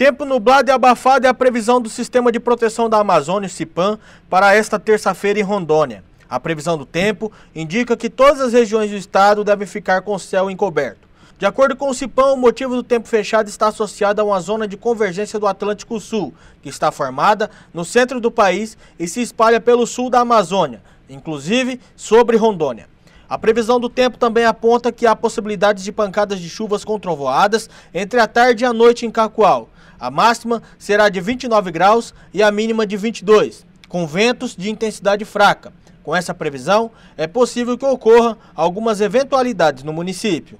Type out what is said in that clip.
Tempo nublado e abafado é a previsão do Sistema de Proteção da Amazônia, CIPAM, para esta terça-feira em Rondônia. A previsão do tempo indica que todas as regiões do estado devem ficar com o céu encoberto. De acordo com o CIPAM, o motivo do tempo fechado está associado a uma zona de convergência do Atlântico Sul, que está formada no centro do país e se espalha pelo sul da Amazônia, inclusive sobre Rondônia. A previsão do tempo também aponta que há possibilidades de pancadas de chuvas com trovoadas entre a tarde e a noite em Cacoal a máxima será de 29 graus e a mínima de 22, com ventos de intensidade fraca. Com essa previsão, é possível que ocorra algumas eventualidades no município.